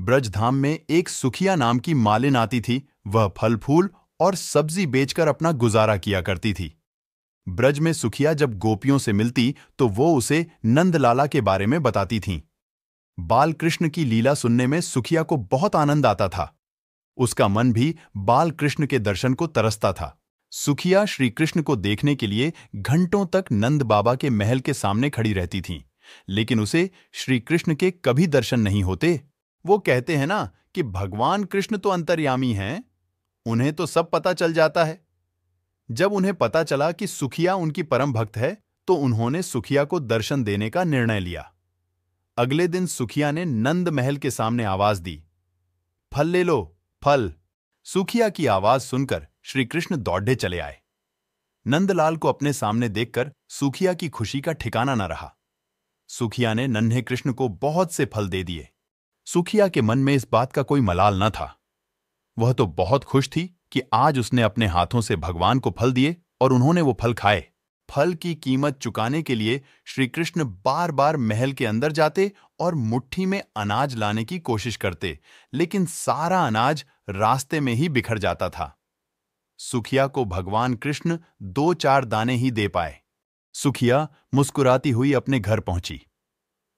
ब्रजधाम में एक सुखिया नाम की मालिन आती थी वह फल फूल और सब्जी बेचकर अपना गुजारा किया करती थी ब्रज में सुखिया जब गोपियों से मिलती तो वो उसे नंदलाला के बारे में बताती थीं। बालकृष्ण की लीला सुनने में सुखिया को बहुत आनंद आता था उसका मन भी बालकृष्ण के दर्शन को तरसता था सुखिया श्रीकृष्ण को देखने के लिए घंटों तक नंद बाबा के महल के सामने खड़ी रहती थीं, लेकिन उसे श्रीकृष्ण के कभी दर्शन नहीं होते वो कहते हैं ना कि भगवान कृष्ण तो अंतर्यामी हैं उन्हें तो सब पता चल जाता है जब उन्हें पता चला कि सुखिया उनकी परम भक्त है तो उन्होंने सुखिया को दर्शन देने का निर्णय लिया अगले दिन सुखिया ने नंद महल के सामने आवाज दी फल ले लो फल सुखिया की आवाज सुनकर श्री कृष्ण दौड़े चले आए नंदलाल को अपने सामने देखकर सुखिया की खुशी का ठिकाना न रहा सुखिया ने नन्हे कृष्ण को बहुत से फल दे दिए सुखिया के मन में इस बात का कोई मलाल न था वह तो बहुत खुश थी कि आज उसने अपने हाथों से भगवान को फल दिए और उन्होंने वो फल खाए फल की कीमत चुकाने के लिए श्रीकृष्ण बार बार महल के अंदर जाते और मुट्ठी में अनाज लाने की कोशिश करते लेकिन सारा अनाज रास्ते में ही बिखर जाता था सुखिया को भगवान कृष्ण दो चार दाने ही दे पाए सुखिया मुस्कुराती हुई अपने घर पहुंची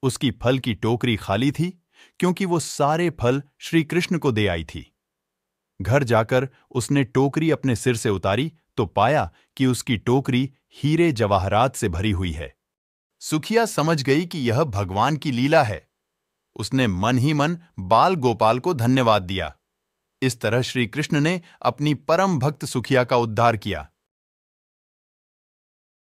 उसकी फल की टोकरी खाली थी क्योंकि वो सारे फल श्री कृष्ण को दे आई थी घर जाकर उसने टोकरी अपने सिर से उतारी तो पाया कि उसकी टोकरी हीरे जवाहरात से भरी हुई है सुखिया समझ गई कि यह भगवान की लीला है उसने मन ही मन बाल गोपाल को धन्यवाद दिया इस तरह श्री कृष्ण ने अपनी परम भक्त सुखिया का उद्धार किया